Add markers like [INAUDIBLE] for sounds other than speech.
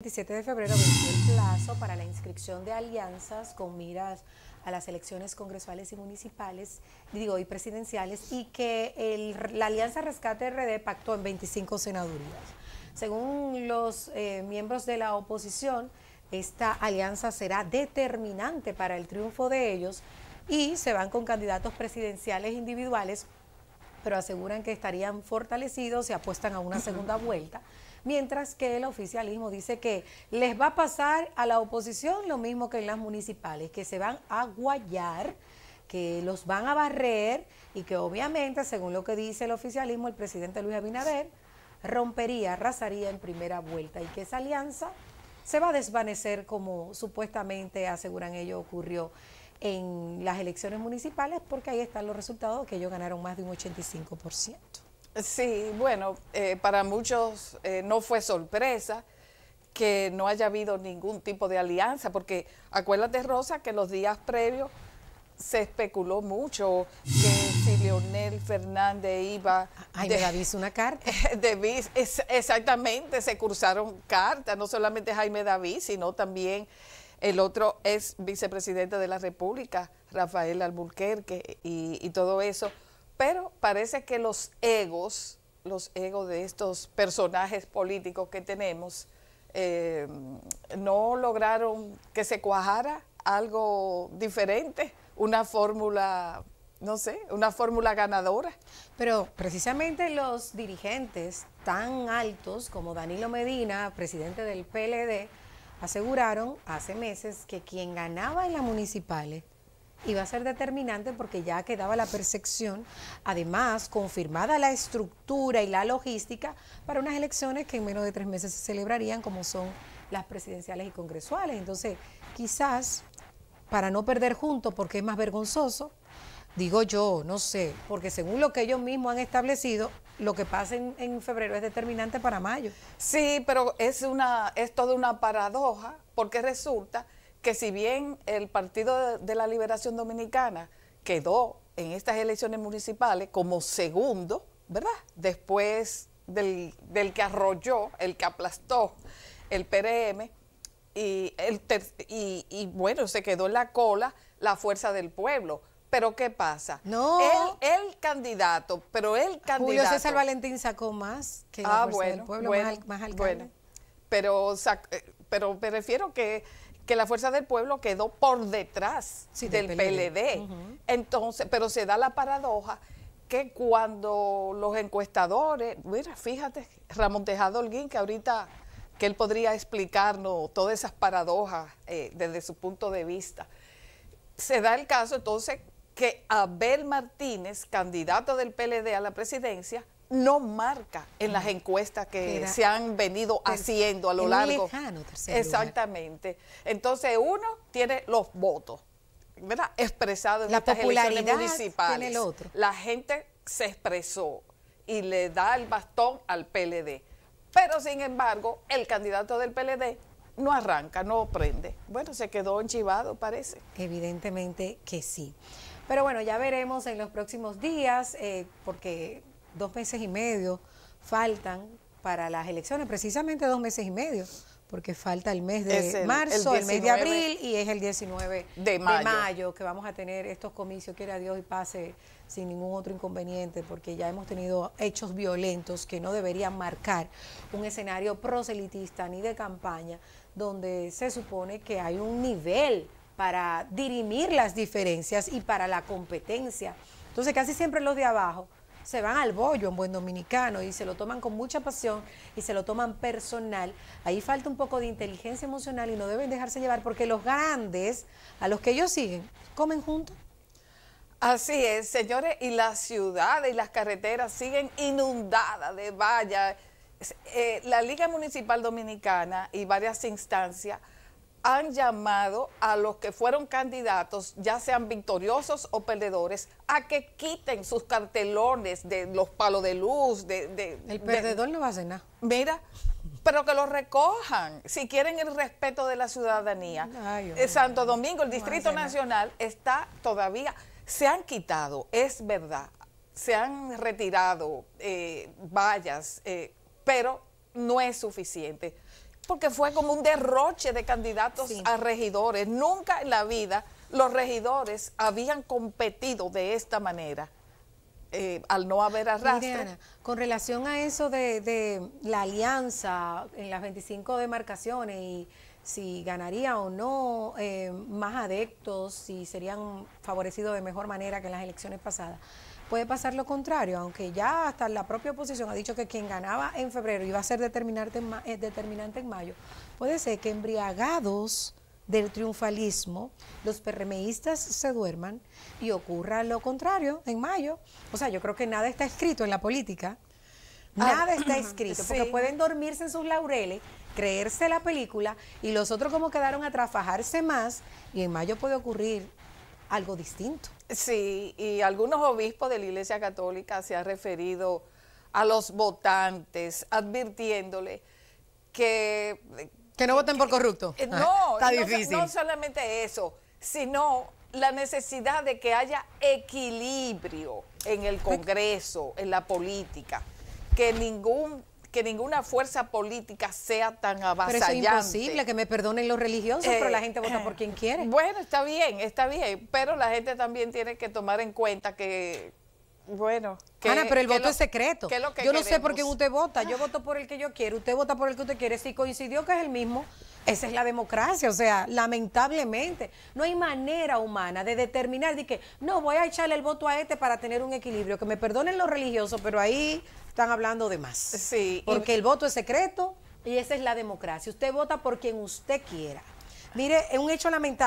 27 de febrero venció el plazo para la inscripción de alianzas con miras a las elecciones congresuales y municipales, digo, y presidenciales, y que la Alianza Rescate RD pactó en 25 senadurías. Según los eh, miembros de la oposición, esta alianza será determinante para el triunfo de ellos y se van con candidatos presidenciales individuales pero aseguran que estarían fortalecidos y apuestan a una segunda vuelta, mientras que el oficialismo dice que les va a pasar a la oposición lo mismo que en las municipales, que se van a guayar que los van a barrer y que obviamente, según lo que dice el oficialismo, el presidente Luis Abinader rompería, arrasaría en primera vuelta y que esa alianza se va a desvanecer como supuestamente aseguran ellos ocurrió en las elecciones municipales porque ahí están los resultados que ellos ganaron más de un 85%. Sí, bueno, eh, para muchos eh, no fue sorpresa que no haya habido ningún tipo de alianza, porque acuérdate, Rosa, que los días previos se especuló mucho que si Leonel Fernández iba... Jaime de, una carta. [LAUGHS] De, exactamente, se cursaron cartas, no solamente Jaime David, sino también el otro es vicepresidente de la República, Rafael Alburquerque, y, todo eso. Pero parece que los egos, los egos de estos personajes políticos que tenemos, eh, no lograron que se cuajara algo diferente, una fórmula, no sé, una fórmula ganadora. Pero precisamente los dirigentes tan altos como Danilo Medina, presidente del PLD, aseguraron hace meses que quien ganaba en las municipales iba a ser determinante porque ya quedaba la percepción, además confirmada la estructura y la logística para unas elecciones que en menos de tres meses se celebrarían como son las presidenciales y congresuales. Entonces, quizás para no perder juntos, porque es más vergonzoso, digo yo, no sé, porque según lo que ellos mismos han establecido, lo que pasa en, febrero es determinante para mayo. Sí, pero es una es toda una paradoja, porque resulta que si bien el Partido de la Liberación Dominicana quedó en estas elecciones municipales como segundo, ¿verdad? Después del, del que arrolló, el que aplastó el PRM, y, el y bueno, se quedó en la cola la fuerza del pueblo pero ¿qué pasa? No. El, candidato, pero el candidato. Julio César Valentín sacó más que la ah, fuerza del pueblo, más, más alcalde. Bueno, pero, eh, pero me refiero que, que la fuerza del pueblo quedó por detrás del, PLD. Entonces, pero se da la paradoja que cuando los encuestadores, mira, fíjate, Ramón Tejado Holguín, que ahorita que él podría explicarnos todas esas paradojas eh, desde su punto de vista. Se da el caso entonces que Abel Martínez, candidato del PLD a la presidencia, no marca en las encuestas que se han venido haciendo a lo largo. Exactamente. Entonces uno tiene los votos, ¿verdad? Expresados en la popularidad elecciones municipales. el otro. La gente se expresó y le da el bastón al PLD. Pero sin embargo, el candidato del PLD no arranca, no prende. Bueno, se quedó enchivado, parece. Evidentemente que sí. Pero bueno, ya veremos en los próximos días, eh, porque dos meses y medio faltan para las elecciones, precisamente dos meses y medio, porque falta el mes de marzo, el, mes de abril y es el 19 de mayo. mayo. que vamos a tener estos comicios, quiera Dios y pase sin ningún otro inconveniente, porque ya hemos tenido hechos violentos que no deberían marcar un escenario proselitista ni de campaña, donde se supone que hay un nivel para dirimir las diferencias y para la competencia. Entonces casi siempre los de abajo se van al bollo en buen dominicano y se lo toman con mucha pasión y se lo toman personal. Ahí falta un poco de inteligencia emocional y no deben dejarse llevar porque los grandes, a los que ellos siguen, comen juntos. Así es, señores, y las ciudades y las carreteras siguen inundadas de vallas. Eh, la Liga Municipal Dominicana y varias instancias han llamado a los que fueron candidatos, ya sean victoriosos o perdedores, a que quiten sus cartelones de los palos de luz. el perdedor no va a hacer nada. Mira, pero que los recojan si quieren el respeto de la ciudadanía. Eh, Santo Domingo, el Distrito Nacional está todavía, se han quitado, es verdad, se han retirado eh, vallas, eh, pero no es suficiente porque fue como un derroche de candidatos a regidores. Nunca en la vida los regidores habían competido de esta manera. Eh, al no haber arrastre. con relación a eso de la alianza en las 25 demarcaciones y si ganaría o no eh, más adeptos, si serían favorecidos de mejor manera que en las elecciones pasadas. Puede pasar lo contrario, aunque ya hasta la propia oposición ha dicho que quien ganaba en febrero iba a ser determinante en, eh, mayo. Puede ser que embriagados del triunfalismo, los PRMistas se duerman y ocurra lo contrario en mayo. O sea, yo creo que nada está escrito en la política. Nada está [CLEARS THROAT] escrito, porque pueden dormirse en sus laureles creerse la película y los otros como quedaron a trabajarse más y en mayo puede ocurrir algo distinto. Sí, y algunos obispos de la Iglesia Católica se han referido a los votantes advirtiéndole que... Que no voten por corrupto. Eh, ah, no, no solamente eso, sino la necesidad de que haya equilibrio en el Congreso, en la política, que ningún que ninguna fuerza política sea tan avasallante. Pero es imposible, que me perdonen los religiosos, pero la gente vota por quien eh, quiere. Bueno, está bien, está bien, pero la gente también tiene que tomar en cuenta que, bueno... Que, Ana, pero el voto es secreto. yo no sé por qué usted vota, yo voto por el que yo quiero, usted vota por el que usted quiere, si coincidió que es el mismo, esa es la democracia, o sea, lamentablemente no hay manera humana de determinar de que no voy a echarle el voto a este para tener un equilibrio. Que me perdonen los religiosos, pero ahí están hablando de más. Sí. Porque el voto es secreto y esa es la democracia. Usted vota por quien usted quiera. Mire, es un hecho lamentable.